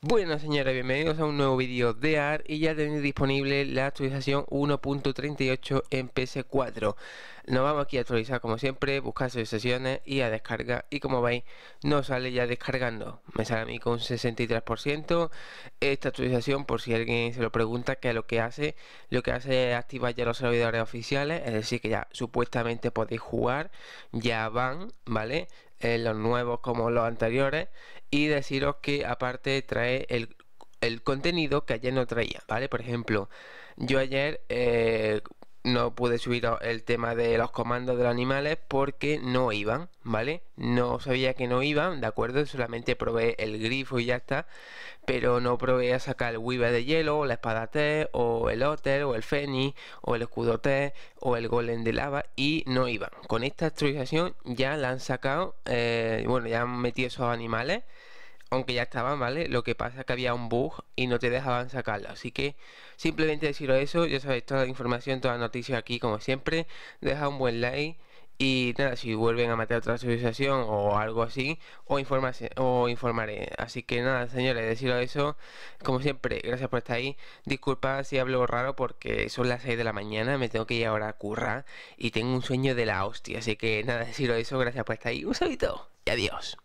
Bueno señores, bienvenidos a un nuevo vídeo de AR y ya tenéis disponible la actualización 1.38 en pc 4 Nos vamos aquí a actualizar como siempre, buscar sesiones y a descargar y como veis no sale ya descargando Me sale a mí con 63% Esta actualización por si alguien se lo pregunta que lo que hace Lo que hace es activar ya los servidores oficiales, es decir que ya supuestamente podéis jugar Ya van, ¿vale? Eh, los nuevos como los anteriores y deciros que aparte trae el, el contenido que ayer no traía, ¿vale? Por ejemplo, yo ayer eh, no pude subir el tema de los comandos de los animales porque no iban, ¿vale? No sabía que no iban, ¿de acuerdo? Solamente probé el grifo y ya está, pero no probé a sacar el Weaver de hielo, o la espada T, o el Otter, o el Fénix, o el escudo T, o el Golem de lava y no iban. Con esta actualización ya la han sacado, eh, bueno, ya han metido esos animales aunque ya estaban, ¿vale? Lo que pasa es que había un bug y no te dejaban sacarlo. Así que simplemente deciros eso, ya sabéis, toda la información, toda la noticia aquí como siempre. Deja un buen like y nada, si vuelven a matar otra civilización o algo así, o, o informaré. Así que nada, señores, deciros eso. Como siempre, gracias por estar ahí. Disculpa si hablo raro porque son las 6 de la mañana, me tengo que ir ahora a currar y tengo un sueño de la hostia. Así que nada, deciros eso, gracias por estar ahí. Un saludo y adiós.